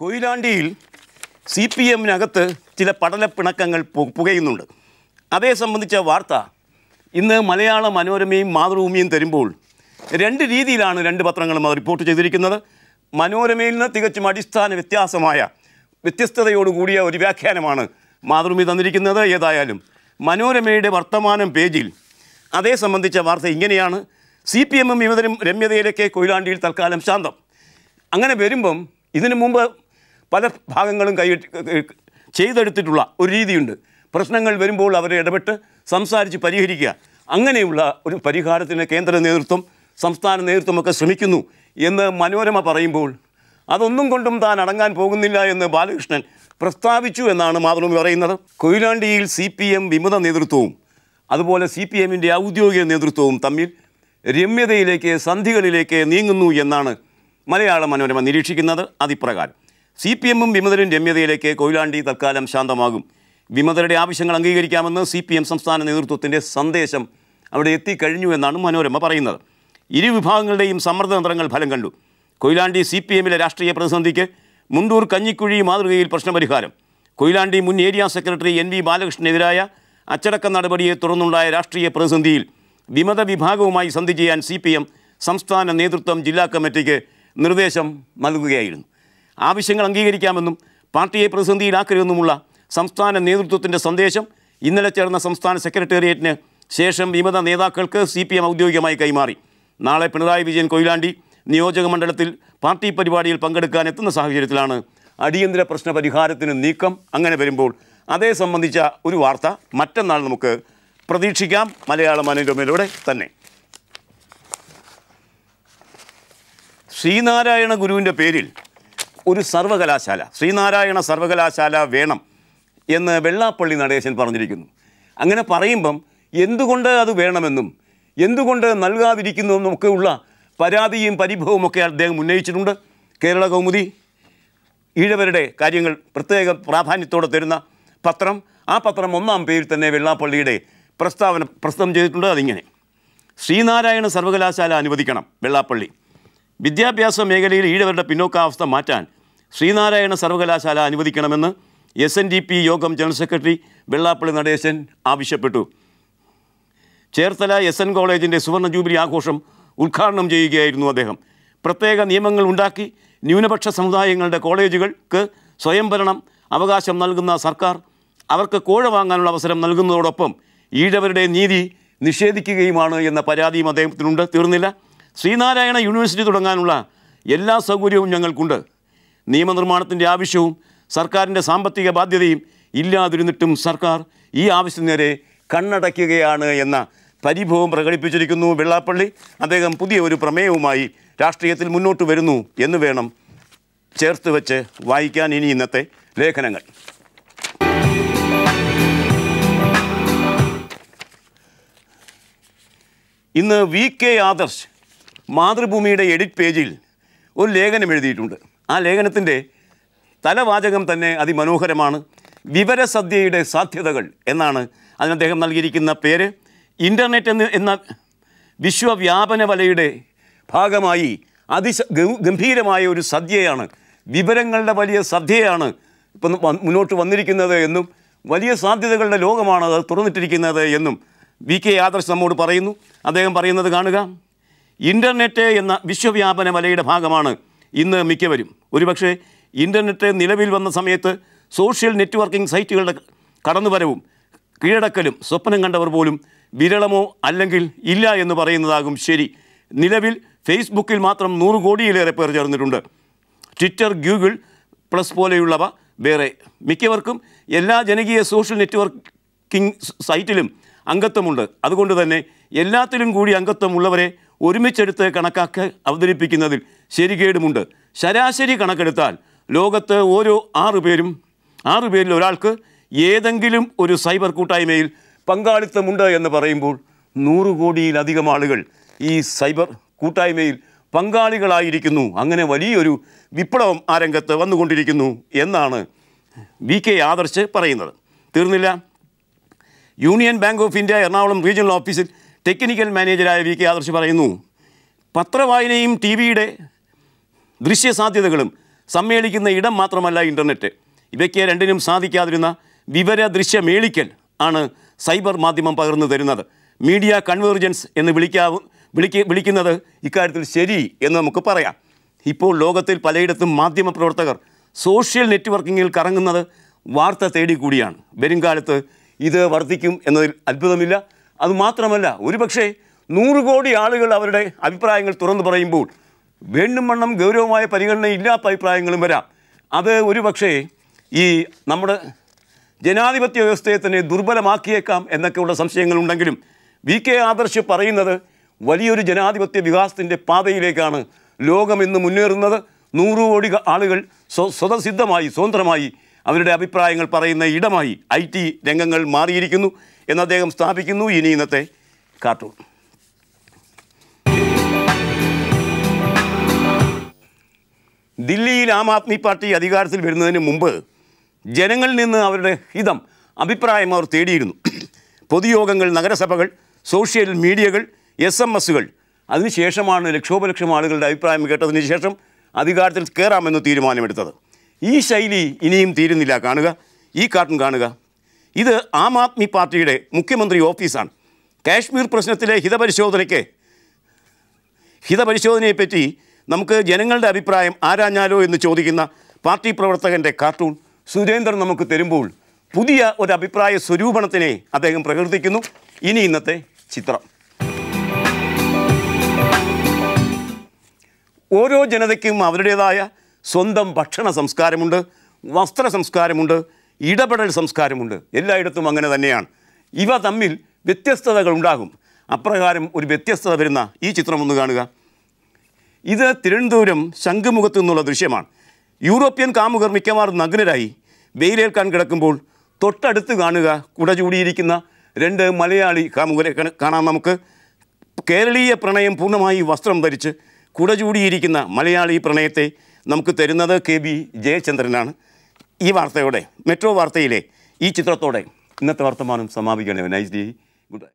കൊയിലാണ്ടിയിൽ C P എമ്മിനകത്ത് ചില പടലപ്പിണക്കങ്ങൾ പുകയുന്നുണ്ട് അതേ സംബന്ധിച്ച വാർത്ത ഇന്ന് മലയാള മനോരമയും മാതൃഭൂമിയും തരുമ്പോൾ രണ്ട് രീതിയിലാണ് രണ്ട് പത്രങ്ങളും അത് റിപ്പോർട്ട് ചെയ്തിരിക്കുന്നത് മനോരമയിൽ നിന്ന് തികച്ചും അടിസ്ഥാന വ്യത്യാസമായ വ്യത്യസ്തതയോടുകൂടിയ ഒരു വ്യാഖ്യാനമാണ് മാതൃഭൂമി തന്നിരിക്കുന്നത് ഏതായാലും മനോരമയുടെ വർത്തമാനം പേജിൽ അതേ സംബന്ധിച്ച വാർത്ത ഇങ്ങനെയാണ് സി പി എമ്മും ഇവതരും രമ്യതയിലൊക്കെ കൊയിലാണ്ടിയിൽ തൽക്കാലം ശാന്തം അങ്ങനെ വരുമ്പം ഇതിനു മുമ്പ് പല ഭാഗങ്ങളും കൈ ചെയ്തെടുത്തിട്ടുള്ള ഒരു രീതിയുണ്ട് പ്രശ്നങ്ങൾ വരുമ്പോൾ അവരെ ഇടപെട്ട് സംസാരിച്ച് പരിഹരിക്കുക അങ്ങനെയുള്ള ഒരു പരിഹാരത്തിന് കേന്ദ്ര നേതൃത്വം സംസ്ഥാന നേതൃത്വമൊക്കെ ശ്രമിക്കുന്നു എന്ന് മനോരമ പറയുമ്പോൾ അതൊന്നും കൊണ്ടും താൻ അടങ്ങാൻ പോകുന്നില്ല എന്ന് ബാലകൃഷ്ണൻ പ്രസ്താവിച്ചു എന്നാണ് മാതൃഭൂമി പറയുന്നത് കൊയിലാണ്ടിയിൽ സി പി എം വിമത നേതൃത്വവും അതുപോലെ സി പി എമ്മിൻ്റെ ഔദ്യോഗിക നേതൃത്വവും തമ്മിൽ രമ്യതയിലേക്ക് സന്ധികളിലേക്ക് നീങ്ങുന്നു എന്നാണ് മലയാള മനോരമ നിരീക്ഷിക്കുന്നത് അതിപ്രകാരം സി പി എമ്മും വിമതരും രമ്യതയിലേക്ക് കൊയിലാണ്ടി തൽക്കാലം ശാന്തമാകും വിമതരുടെ ആവശ്യങ്ങൾ അംഗീകരിക്കാമെന്ന് സി പി എം സംസ്ഥാന നേതൃത്വത്തിൻ്റെ സന്ദേശം അവിടെ എത്തിക്കഴിഞ്ഞു എന്നാണ് മനോരമ പറയുന്നത് ഇരു വിഭാഗങ്ങളുടെയും തന്ത്രങ്ങൾ ഫലം കണ്ടു കൊയിലാണ്ടി സി പി എമ്മിലെ രാഷ്ട്രീയ പ്രതിസന്ധിക്ക് മുണ്ടൂർ കഞ്ഞിക്കുഴി മാതൃകയിൽ പ്രശ്നപരിഹാരം കൊയിലാണ്ടി മുൻ ഏരിയ സെക്രട്ടറി എൻ വി ബാലകൃഷ്ണനെതിരായ അച്ചടക്ക നടപടിയെ തുടർന്നുണ്ടായ രാഷ്ട്രീയ പ്രതിസന്ധിയിൽ വിമത വിഭാഗവുമായി സന്ധി ചെയ്യാൻ സി സംസ്ഥാന നേതൃത്വം ജില്ലാ കമ്മിറ്റിക്ക് നിർദ്ദേശം നൽകുകയായിരുന്നു ആവശ്യങ്ങൾ അംഗീകരിക്കാമെന്നും പാർട്ടിയെ പ്രതിസന്ധിയിലാക്കരുതെന്നുമുള്ള സംസ്ഥാന നേതൃത്വത്തിൻ്റെ സന്ദേശം ഇന്നലെ ചേർന്ന സംസ്ഥാന സെക്രട്ടേറിയറ്റിന് ശേഷം വിമത നേതാക്കൾക്ക് സി പി എം ഔദ്യോഗികമായി കൈമാറി നാളെ പിണറായി വിജയൻ കൊയിലാണ്ടി നിയോജക മണ്ഡലത്തിൽ പാർട്ടി പരിപാടിയിൽ പങ്കെടുക്കാൻ എത്തുന്ന സാഹചര്യത്തിലാണ് അടിയന്തര പ്രശ്ന പരിഹാരത്തിന് നീക്കം അങ്ങനെ വരുമ്പോൾ അതേ സംബന്ധിച്ച ഒരു വാർത്ത മറ്റന്നാൾ നമുക്ക് പ്രതീക്ഷിക്കാം മലയാള മനോരമയിലൂടെ തന്നെ ശ്രീനാരായണ ഗുരുവിൻ്റെ പേരിൽ ഒരു സർവകലാശാല ശ്രീനാരായണ സർവകലാശാല വേണം എന്ന് വെള്ളാപ്പള്ളി നടേശൻ പറഞ്ഞിരിക്കുന്നു അങ്ങനെ പറയുമ്പം എന്തുകൊണ്ട് അത് വേണമെന്നും എന്തുകൊണ്ട് നൽകാതിരിക്കുന്നു ഒക്കെ ഉള്ള പരാതിയും പരിഭവവും ഒക്കെ അദ്ദേഹം ഉന്നയിച്ചിട്ടുണ്ട് കേരള കൗമുദി ഈഴവരുടെ കാര്യങ്ങൾ പ്രത്യേക പ്രാധാന്യത്തോടെ തരുന്ന പത്രം ആ പത്രം ഒന്നാം പേരിൽ തന്നെ വെള്ളാപ്പള്ളിയുടെ പ്രസ്താവന പ്രസ്തം ചെയ്തിട്ടുണ്ട് അതിങ്ങനെ ശ്രീനാരായണ സർവകലാശാല അനുവദിക്കണം വെള്ളാപ്പള്ളി വിദ്യാഭ്യാസ മേഖലയിൽ ഈഴവരുടെ പിന്നോക്കാവസ്ഥ മാറ്റാൻ ശ്രീനാരായണ സർവകലാശാല അനുവദിക്കണമെന്ന് S N D P Yogam general secretary Vellappally Natesan ആവശ്യപ്പെട്ടു ചേർത്തല എസ് എൻ കോളേജിൻ്റെ സുവർണ ജൂബിലി ആഘോഷം ഉദ്ഘാടനം ചെയ്യുകയായിരുന്നു അദ്ദേഹം പ്രത്യേക നിയമങ്ങൾ ഉണ്ടാക്കി ന്യൂനപക്ഷ സമുദായങ്ങളുടെ കോളേജുകൾക്ക് സ്വയംഭരണം അവകാശം നൽകുന്ന സർക്കാർ അവർക്ക് കോഴ വാങ്ങാനുള്ള അവസരം നൽകുന്നതോടൊപ്പം ഈഴവരുടെ നീതി നിഷേധിക്കുകയുമാണ് എന്ന പരാതിയും അദ്ദേഹത്തിനുണ്ട് തീർന്നില്ല ശ്രീനാരായണ യൂണിവേഴ്സിറ്റി തുടങ്ങാനുള്ള എല്ലാ സൗകര്യവും ഞങ്ങൾക്കുണ്ട് നിയമനിർമ്മാണത്തിൻ്റെ ആവശ്യവും സർക്കാരിൻ്റെ സാമ്പത്തിക ബാധ്യതയും ഇല്ലാതിരുന്നിട്ടും സർക്കാർ ഈ ആവശ്യത്തിന് നേരെ കണ്ണടയ്ക്കുകയാണ് എന്ന പരിഭവം പ്രകടിപ്പിച്ചിരിക്കുന്നു വെള്ളാപ്പള്ളി അദ്ദേഹം പുതിയ ഒരു പ്രമേയവുമായി രാഷ്ട്രീയത്തിൽ മുന്നോട്ട് വരുന്നു എന്ന് വേണം ചേർത്ത് വെച്ച് വായിക്കാൻ ഇനി ഇന്നത്തെ ലേഖനങ്ങൾ ഇന്ന് വി കെ ആദർശ് മാതൃഭൂമിയുടെ എഡിറ്റ് പേജിൽ ഒരു ലേഖനം എഴുതിയിട്ടുണ്ട് ആ ലേഖനത്തിൻ്റെ തലവാചകം തന്നെ അതിമനോഹരമാണ് വിവരസദ്യയുടെ സാധ്യതകൾ എന്നാണ് അതിനദ്ദേഹം അദ്ദേഹം നൽകിയിരിക്കുന്ന പേര് ഇൻ്റർനെറ്റ് എന്ന് എന്ന വിശ്വവ്യാപന വലയുടെ ഭാഗമായി അതിശ ഗംഭീരമായ ഒരു സദ്യയാണ് വിവരങ്ങളുടെ വലിയ സദ്യയാണ് ഇപ്പം മുന്നോട്ട് വന്നിരിക്കുന്നത് എന്നും വലിയ സാധ്യതകളുടെ ലോകമാണ് അത് തുറന്നിട്ടിരിക്കുന്നത് എന്നും വി കെ ആദർശ് നമ്മോട് പറയുന്നു അദ്ദേഹം പറയുന്നത് കാണുക ഇൻ്റർനെറ്റ് എന്ന വിശ്വവ്യാപന വലയുടെ ഭാഗമാണ് ഇന്ന് മിക്കവരും ഒരുപക്ഷെ ഇൻ്റർനെറ്റ് നിലവിൽ വന്ന സമയത്ത് സോഷ്യൽ നെറ്റ്വർക്കിംഗ് സൈറ്റുകളുടെ കടന്നുവരവും കീഴടക്കലും സ്വപ്നം കണ്ടവർ പോലും വിരളമോ അല്ലെങ്കിൽ ഇല്ല എന്ന് പറയുന്നതാകും ശരി നിലവിൽ ഫേസ്ബുക്കിൽ മാത്രം നൂറ് കോടിയിലേറെ പേർ ചേർന്നിട്ടുണ്ട് ട്വിറ്റർ ഗൂഗിൾ പ്ലസ് പോലെയുള്ളവ വേറെ മിക്കവർക്കും എല്ലാ ജനകീയ സോഷ്യൽ നെറ്റ്വർക്കിംഗ് സൈറ്റിലും അംഗത്വമുണ്ട് അതുകൊണ്ട് തന്നെ എല്ലാത്തിലും കൂടി അംഗത്വമുള്ളവരെ ഒരുമിച്ചെടുത്ത് കണക്കാക്കി അവതരിപ്പിക്കുന്നതിൽ ശരികേടുമുണ്ട് ശരാശരി കണക്കെടുത്താൽ ലോകത്ത് ഓരോ ആറ് പേരും ആറ് പേരിൽ ഒരാൾക്ക് ഏതെങ്കിലും ഒരു സൈബർ കൂട്ടായ്മയിൽ പങ്കാളിത്തമുണ്ട് എന്ന് പറയുമ്പോൾ നൂറ് കോടിയിലധികം ആളുകൾ ഈ സൈബർ കൂട്ടായ്മയിൽ പങ്കാളികളായിരിക്കുന്നു അങ്ങനെ വലിയൊരു വിപ്ലവം ആ രംഗത്ത് വന്നുകൊണ്ടിരിക്കുന്നു എന്നാണ് വി കെ ആദർശ് പറയുന്നത് തീർന്നില്ല Union Bank of India Ernakulam regional ഓഫീസിൽ ടെക്നിക്കൽ മാനേജരായ വി കെ ആദർശ് പറയുന്നു പത്രവായനയും ടി വിയുടെ ദൃശ്യ സാധ്യതകളും സമ്മേളിക്കുന്ന ഇടം മാത്രമല്ല ഇൻ്റർനെറ്റ് ഇവയ്ക്ക് രണ്ടിനും സാധിക്കാതിരുന്ന വിവര ദൃശ്യ മേളിക്കൽ ആണ് സൈബർ മാധ്യമം പകർന്നു തരുന്നത് മീഡിയ കൺവേർജൻസ് എന്ന് വിളിക്കാവ് വിളിക്ക വിളിക്കുന്നത് ഇക്കാര്യത്തിൽ ശരി എന്ന് നമുക്ക് പറയാം ഇപ്പോൾ ലോകത്തിൽ പലയിടത്തും മാധ്യമ പ്രവർത്തകർ സോഷ്യൽ നെറ്റ്വർക്കിങ്ങിൽ കറങ്ങുന്നത് വാർത്ത തേടി കൂടിയാണ് കാലത്ത് ഇത് വർദ്ധിക്കും എന്നതിൽ അത്ഭുതമില്ല അതുമാത്രമല്ല ഒരുപക്ഷെ നൂറ് കോടി ആളുകൾ അവരുടെ അഭിപ്രായങ്ങൾ തുറന്നു പറയുമ്പോൾ വീണ്ടും വണ്ണം ഗൗരവമായ പരിഗണന ഇല്ലാത്ത അഭിപ്രായങ്ങളും വരാം അത് ഒരുപക്ഷേ ഈ നമ്മുടെ ജനാധിപത്യ വ്യവസ്ഥയെ തന്നെ ദുർബലമാക്കിയേക്കാം എന്നൊക്കെയുള്ള സംശയങ്ങളുണ്ടെങ്കിലും വി കെ ആദർശ് പറയുന്നത് വലിയൊരു ജനാധിപത്യ വികാസത്തിൻ്റെ പാതയിലേക്കാണ് ലോകം ഇന്ന് മുന്നേറുന്നത് നൂറ് കോടി ആളുകൾ സ്വതസിദ്ധമായി സ്വതന്ത്രമായി അവരുടെ അഭിപ്രായങ്ങൾ പറയുന്ന ഇടമായി ഐ ടി രംഗങ്ങൾ മാറിയിരിക്കുന്നു എന്ന് അദ്ദേഹം സ്ഥാപിക്കുന്നു ഇനി ഇന്നത്തെ കാർട്ടൂൺ ദില്ലിയിൽ ആം ആദ്മി പാർട്ടി അധികാരത്തിൽ വരുന്നതിന് മുമ്പ് ജനങ്ങളിൽ നിന്ന് അവരുടെ ഹിതം അഭിപ്രായം അവർ തേടിയിരുന്നു പൊതുയോഗങ്ങൾ നഗരസഭകൾ സോഷ്യൽ മീഡിയകൾ എസ് എം എസ്സുകൾ അതിനുശേഷമാണ് ലക്ഷോപലക്ഷം ആളുകളുടെ അഭിപ്രായം കേട്ടതിന് ശേഷം അധികാരത്തിൽ കയറാമെന്ന് തീരുമാനമെടുത്തത് ഈ ശൈലി ഇനിയും തീരുന്നില്ല കാണുക ഈ കാർട്ടൂൺ കാണുക ഇത് ആം ആദ്മി പാർട്ടിയുടെ മുഖ്യമന്ത്രി ഓഫീസാണ് കാശ്മീർ പ്രശ്നത്തിലെ ഹിതപരിശോധനയ്ക്ക് ഹിതപരിശോധനയെപ്പറ്റി നമുക്ക് ജനങ്ങളുടെ അഭിപ്രായം ആരാഞ്ഞാലോ എന്ന് ചോദിക്കുന്ന പാർട്ടി പ്രവർത്തകൻ്റെ കാർട്ടൂൺ സുരേന്ദ്രൻ നമുക്ക് തരുമ്പോൾ പുതിയ ഒരു അഭിപ്രായ സ്വരൂപണത്തിനെ അദ്ദേഹം പ്രകീർത്തിക്കുന്നു ഇനി ഇന്നത്തെ ചിത്രം ഓരോ ജനതയ്ക്കും അവരുടേതായ സ്വന്തം ഭക്ഷണ സംസ്കാരമുണ്ട് വസ്ത്ര സംസ്കാരമുണ്ട് ഇടപെടൽ സംസ്കാരമുണ്ട് എല്ലായിടത്തും അങ്ങനെ തന്നെയാണ് ഇവ തമ്മിൽ വ്യത്യസ്തതകൾ ഉണ്ടാകും അപ്രകാരം ഒരു വ്യത്യസ്തത വരുന്ന ഈ ചിത്രം ഒന്ന് കാണുക ഇത് തിരുവനന്തപുരം ശംഖുമുഖത്ത് നിന്നുള്ള ദൃശ്യമാണ് യൂറോപ്യൻ കാമുകർ മിക്കവാറും നഗ്നരായി വെയിലേൽക്കാൻ കിടക്കുമ്പോൾ തൊട്ടടുത്ത് കാണുക കുട ചൂടിയിരിക്കുന്ന രണ്ട് മലയാളി കാമുകരെ കാണാം നമുക്ക് കേരളീയ പ്രണയം പൂർണ്ണമായി വസ്ത്രം ധരിച്ച് കുട ചൂടിയിരിക്കുന്ന മലയാളി പ്രണയത്തെ നമുക്ക് തരുന്നത് കെ ബി ജയചന്ദ്രനാണ് ഈ വാർത്തയോടെ മെട്രോ വാർത്തയിലെ ഈ ചിത്രത്തോടെ ഇന്നത്തെ വർത്തമാനം സമാപിക്കണേ നൈസ് ഡി ഗുഡ്